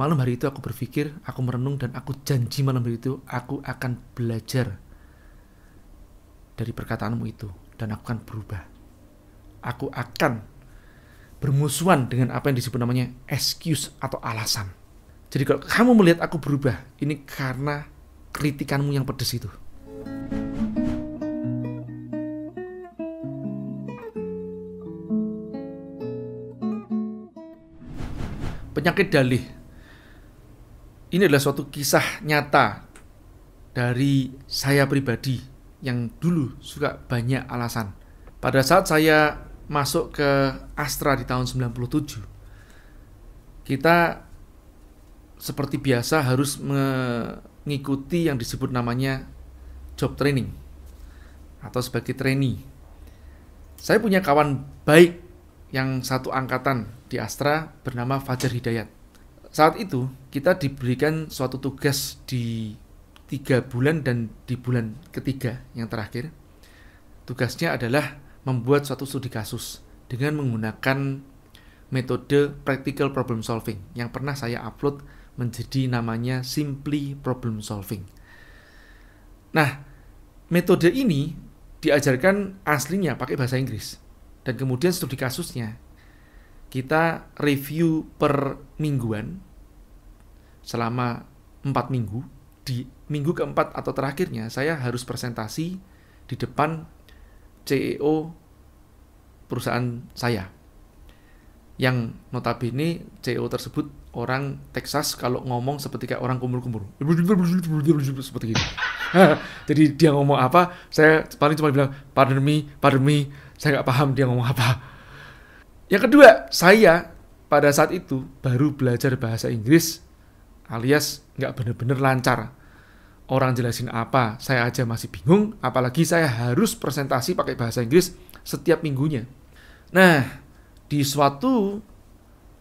Malam hari itu aku berpikir, aku merenung dan aku janji malam hari itu aku akan belajar dari perkataanmu itu dan aku akan berubah. Aku akan bermusuhan dengan apa yang disebut namanya excuse atau alasan. Jadi kalau kamu melihat aku berubah, ini karena kritikanmu yang pedes itu. Penyakit dalih ini adalah suatu kisah nyata dari saya pribadi yang dulu suka banyak alasan. Pada saat saya masuk ke Astra di tahun 97, kita seperti biasa harus mengikuti yang disebut namanya job training atau sebagai trainee. Saya punya kawan baik yang satu angkatan di Astra bernama Fajar Hidayat saat itu kita diberikan suatu tugas di tiga bulan dan di bulan ketiga yang terakhir. Tugasnya adalah membuat suatu studi kasus dengan menggunakan metode practical problem solving yang pernah saya upload menjadi namanya simply problem solving. Nah, metode ini diajarkan aslinya pakai bahasa Inggris dan kemudian studi kasusnya kita review per mingguan selama empat minggu. Di minggu keempat atau terakhirnya saya harus presentasi di depan CEO perusahaan saya. Yang notabene CEO tersebut orang Texas kalau ngomong seperti kayak orang kumur-kumur. Seperti gitu. Jadi dia ngomong apa, saya paling cuma bilang, pardon me, pardon me, saya nggak paham dia ngomong apa yang kedua, saya pada saat itu baru belajar bahasa Inggris alias nggak bener-bener lancar. Orang jelasin apa, saya aja masih bingung, apalagi saya harus presentasi pakai bahasa Inggris setiap minggunya. Nah, di suatu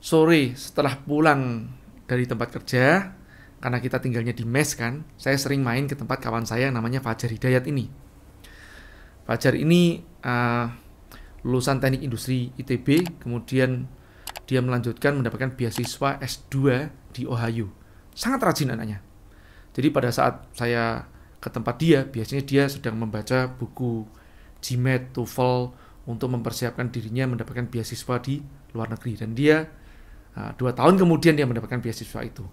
sore setelah pulang dari tempat kerja, karena kita tinggalnya di mes kan, saya sering main ke tempat kawan saya yang namanya Fajar Hidayat ini. Fajar ini uh, lulusan teknik industri ITB, kemudian dia melanjutkan mendapatkan beasiswa S2 di Ohio. Sangat rajin anaknya. Jadi pada saat saya ke tempat dia, biasanya dia sedang membaca buku GMAT, TOEFL untuk mempersiapkan dirinya mendapatkan beasiswa di luar negeri. Dan dia ah, dua tahun kemudian dia mendapatkan beasiswa itu.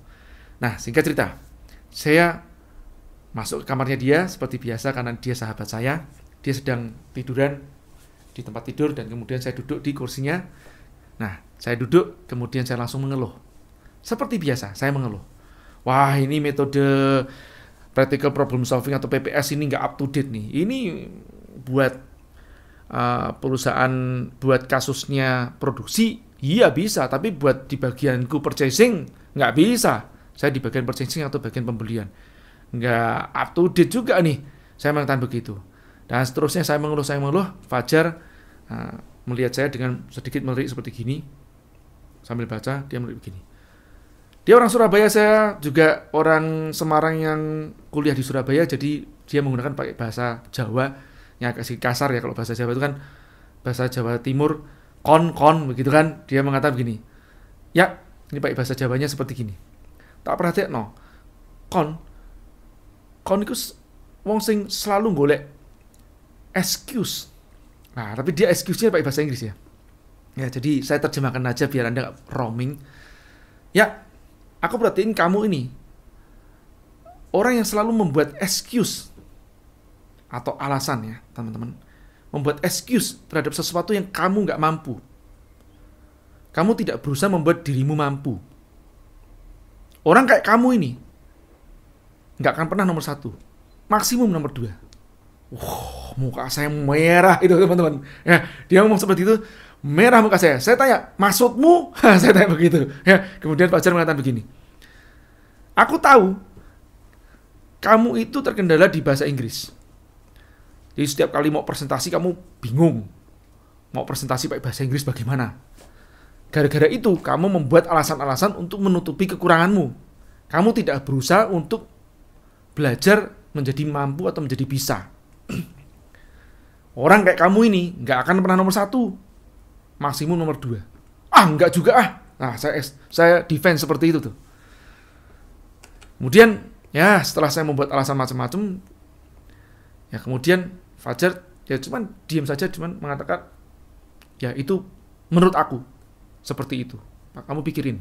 Nah, singkat cerita, saya masuk ke kamarnya dia seperti biasa karena dia sahabat saya. Dia sedang tiduran di tempat tidur dan kemudian saya duduk di kursinya. Nah, saya duduk kemudian saya langsung mengeluh. Seperti biasa, saya mengeluh. Wah, ini metode practical problem solving atau PPS ini nggak up to date nih. Ini buat uh, perusahaan buat kasusnya produksi, iya bisa, tapi buat di bagianku purchasing nggak bisa. Saya di bagian purchasing atau bagian pembelian nggak up to date juga nih. Saya mengatakan begitu. Dan seterusnya saya mengeluh, saya mengeluh, Fajar uh, melihat saya dengan sedikit melirik seperti gini, sambil baca, dia melirik begini. Dia orang Surabaya, saya juga orang Semarang yang kuliah di Surabaya, jadi dia menggunakan pakai bahasa Jawa, yang agak sedikit kasar ya kalau bahasa Jawa itu kan, bahasa Jawa Timur, kon-kon begitu kan, dia mengatakan begini, ya ini pakai bahasa Jawanya seperti gini. Tak perhatiin, no, kon, kon itu wong sing selalu golek excuse. Nah, tapi dia excuse-nya pakai bahasa Inggris ya. Ya, jadi saya terjemahkan aja biar Anda roaming. Ya, aku perhatiin kamu ini. Orang yang selalu membuat excuse atau alasan ya, teman-teman. Membuat excuse terhadap sesuatu yang kamu nggak mampu. Kamu tidak berusaha membuat dirimu mampu. Orang kayak kamu ini nggak akan pernah nomor satu. Maksimum nomor dua. Wah, wow, muka saya merah itu teman-teman. Ya, dia ngomong seperti itu, merah muka saya. Saya tanya, maksudmu? saya tanya begitu. Ya, kemudian Jar mengatakan begini. Aku tahu kamu itu terkendala di bahasa Inggris. Jadi setiap kali mau presentasi kamu bingung. Mau presentasi pakai bahasa Inggris bagaimana? Gara-gara itu kamu membuat alasan-alasan untuk menutupi kekuranganmu. Kamu tidak berusaha untuk belajar menjadi mampu atau menjadi bisa Orang kayak kamu ini nggak akan pernah nomor satu, maksimum nomor dua. Ah, nggak juga ah. Nah, saya saya defense seperti itu tuh. Kemudian ya setelah saya membuat alasan macam-macam, ya kemudian Fajar ya cuman diam saja, cuman mengatakan ya itu menurut aku seperti itu. Nah, kamu pikirin.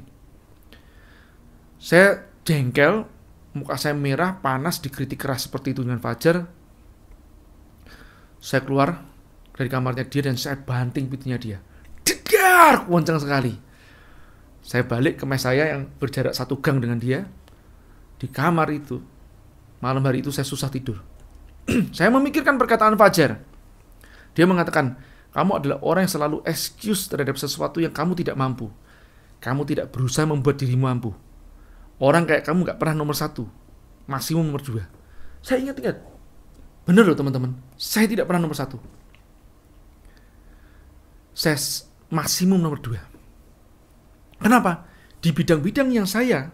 Saya jengkel, muka saya merah, panas, dikritik keras seperti itu dengan Fajar, saya keluar dari kamarnya dia dan saya banting pintunya dia. Degar! kuncang sekali. Saya balik ke mes saya yang berjarak satu gang dengan dia. Di kamar itu, malam hari itu saya susah tidur. saya memikirkan perkataan Fajar. Dia mengatakan, kamu adalah orang yang selalu excuse terhadap sesuatu yang kamu tidak mampu. Kamu tidak berusaha membuat dirimu mampu. Orang kayak kamu gak pernah nomor satu, maksimum nomor dua. Saya ingat-ingat, benar loh teman-teman, saya tidak pernah nomor satu. Saya maksimum nomor dua. Kenapa? Di bidang-bidang yang saya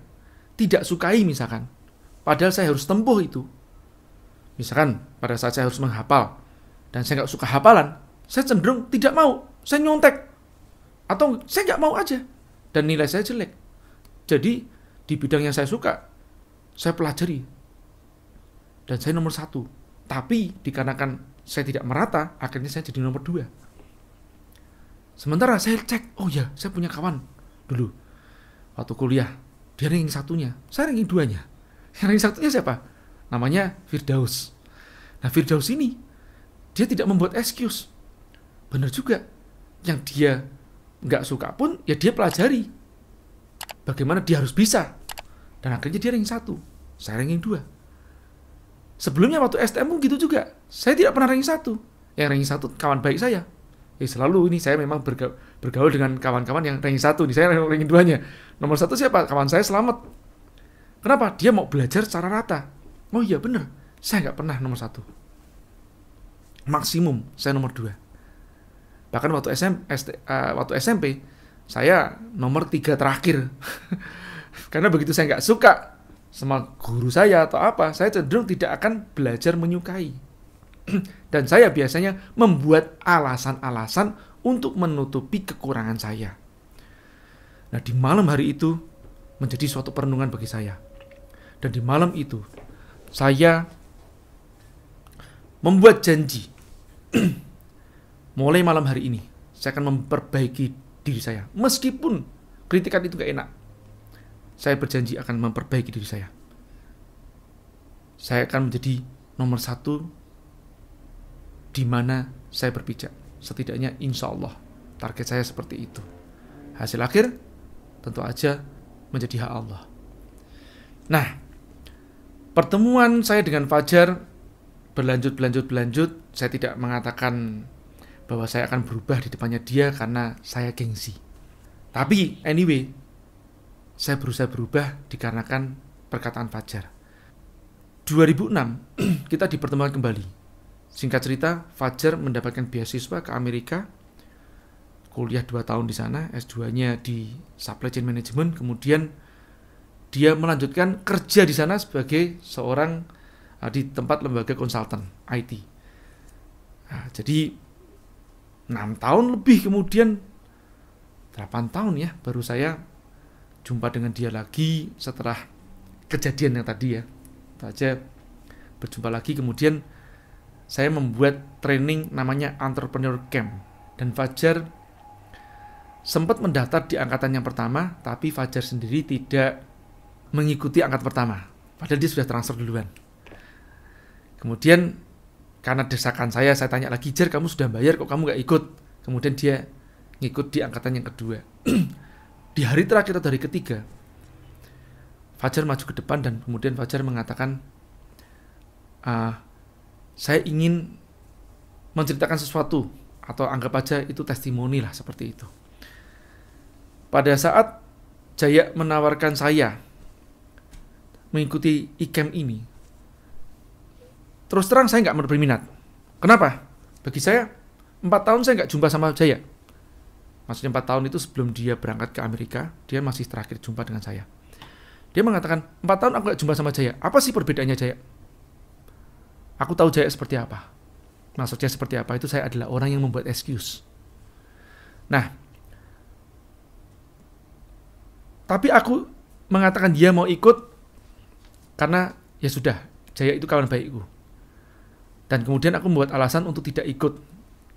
tidak sukai misalkan, padahal saya harus tempuh itu. Misalkan pada saat saya harus menghafal, dan saya nggak suka hafalan, saya cenderung tidak mau, saya nyontek. Atau saya nggak mau aja, dan nilai saya jelek. Jadi di bidang yang saya suka, saya pelajari. Dan saya nomor satu, tapi dikarenakan saya tidak merata, akhirnya saya jadi nomor dua. Sementara saya cek, oh ya, saya punya kawan dulu waktu kuliah, dia ranking satunya, saya ranking duanya. Yang ranking satunya siapa? Namanya Firdaus. Nah Firdaus ini dia tidak membuat excuse. Benar juga, yang dia nggak suka pun ya dia pelajari. Bagaimana dia harus bisa. Dan akhirnya dia ranking satu, saya ranking dua. Sebelumnya waktu STM pun gitu juga. Saya tidak pernah ranking satu. Yang ranking satu kawan baik saya. Ya selalu ini saya memang bergaul, bergaul dengan kawan-kawan yang ranking satu. Nih saya ranking duanya. Nomor satu siapa? Kawan saya selamat. Kenapa? Dia mau belajar secara rata. Oh iya bener. Saya nggak pernah nomor satu. Maksimum saya nomor dua. Bahkan waktu, SM, ST, uh, eh, waktu SMP, saya nomor tiga terakhir. Karena begitu saya nggak suka sama guru saya atau apa, saya cenderung tidak akan belajar menyukai. Dan saya biasanya membuat alasan-alasan untuk menutupi kekurangan saya. Nah, di malam hari itu menjadi suatu perenungan bagi saya. Dan di malam itu saya membuat janji. Mulai malam hari ini, saya akan memperbaiki diri saya. Meskipun kritikan itu gak enak, saya berjanji akan memperbaiki diri saya. Saya akan menjadi nomor satu di mana saya berpijak. Setidaknya insya Allah target saya seperti itu. Hasil akhir tentu aja menjadi hak Allah. Nah, pertemuan saya dengan Fajar berlanjut, berlanjut, berlanjut. Saya tidak mengatakan bahwa saya akan berubah di depannya dia karena saya gengsi. Tapi anyway, saya berusaha berubah dikarenakan perkataan Fajar. 2006 kita dipertemukan kembali. Singkat cerita, Fajar mendapatkan beasiswa ke Amerika, kuliah 2 tahun di sana, S2-nya di Supply Chain Management, kemudian dia melanjutkan kerja di sana sebagai seorang eh, di tempat lembaga konsultan IT. Nah, jadi 6 tahun lebih kemudian 8 tahun ya baru saya jumpa dengan dia lagi setelah kejadian yang tadi ya. Itu aja berjumpa lagi kemudian saya membuat training namanya Entrepreneur Camp dan Fajar sempat mendaftar di angkatan yang pertama tapi Fajar sendiri tidak mengikuti angkat pertama padahal dia sudah transfer duluan. Kemudian karena desakan saya saya tanya lagi Jer kamu sudah bayar kok kamu nggak ikut kemudian dia ngikut di angkatan yang kedua di hari terakhir atau hari ketiga, Fajar maju ke depan dan kemudian Fajar mengatakan, ah, saya ingin menceritakan sesuatu atau anggap aja itu testimoni lah seperti itu. Pada saat Jaya menawarkan saya mengikuti ikem ini, terus terang saya nggak berminat. Kenapa? Bagi saya, empat tahun saya nggak jumpa sama Jaya maksudnya empat tahun itu sebelum dia berangkat ke Amerika, dia masih terakhir jumpa dengan saya. Dia mengatakan, empat tahun aku gak jumpa sama Jaya. Apa sih perbedaannya Jaya? Aku tahu Jaya seperti apa. Maksudnya seperti apa? Itu saya adalah orang yang membuat excuse. Nah, tapi aku mengatakan dia mau ikut karena ya sudah, Jaya itu kawan baikku. Dan kemudian aku membuat alasan untuk tidak ikut,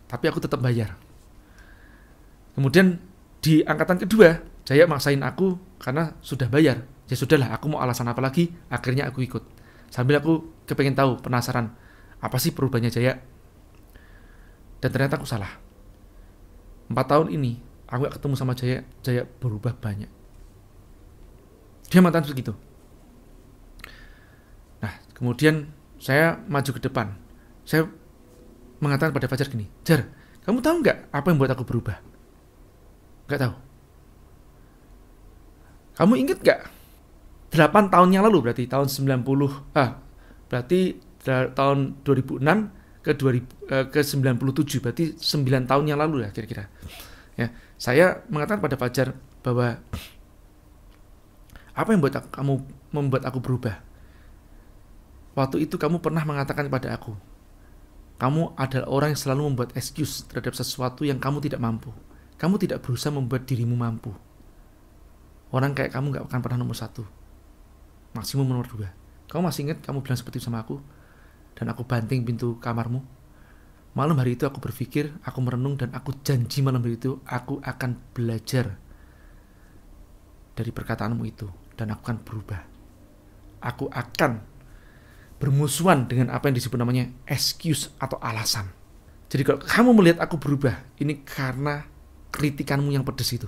tapi aku tetap bayar. Kemudian di angkatan kedua, Jaya maksain aku karena sudah bayar. Ya sudahlah, aku mau alasan apa lagi? Akhirnya aku ikut. Sambil aku kepengen tahu, penasaran. Apa sih perubahannya Jaya? Dan ternyata aku salah. Empat tahun ini, aku ketemu sama Jaya. Jaya berubah banyak. Dia mantan begitu. Nah, kemudian saya maju ke depan. Saya mengatakan pada Fajar gini, Jar, kamu tahu nggak apa yang buat aku berubah? Gak tahu. Kamu inget gak? 8 tahun yang lalu berarti tahun 90 ah berarti tahun 2006 ke 2000 eh, ke 97 berarti 9 tahun yang lalu ya kira-kira. Ya, saya mengatakan pada Fajar bahwa apa yang membuat aku, kamu membuat aku berubah? Waktu itu kamu pernah mengatakan kepada aku, kamu adalah orang yang selalu membuat excuse terhadap sesuatu yang kamu tidak mampu. Kamu tidak berusaha membuat dirimu mampu. Orang kayak kamu nggak akan pernah nomor satu. Maksimum nomor dua. Kamu masih ingat kamu bilang seperti itu sama aku? Dan aku banting pintu kamarmu? Malam hari itu aku berpikir, aku merenung, dan aku janji malam hari itu aku akan belajar dari perkataanmu itu. Dan aku akan berubah. Aku akan bermusuhan dengan apa yang disebut namanya excuse atau alasan. Jadi kalau kamu melihat aku berubah, ini karena kritikanmu yang pedes itu.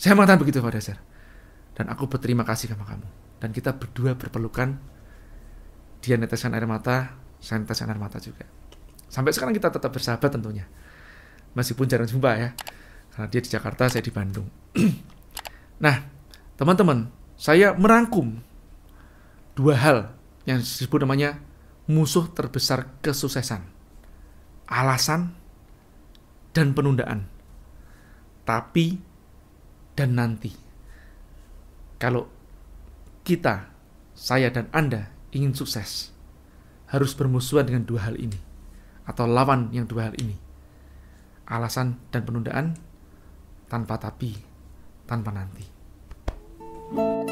Saya mengatakan begitu pada Sir. Dan aku berterima kasih sama kamu. Dan kita berdua berpelukan. Dia neteskan air mata, saya neteskan air mata juga. Sampai sekarang kita tetap bersahabat tentunya. Meskipun jarang jumpa ya. Karena dia di Jakarta, saya di Bandung. nah, teman-teman, saya merangkum dua hal yang disebut namanya musuh terbesar kesuksesan. Alasan dan penundaan tapi, dan nanti. Kalau kita, saya dan Anda ingin sukses, harus bermusuhan dengan dua hal ini, atau lawan yang dua hal ini. Alasan dan penundaan, tanpa tapi, tanpa nanti. thank you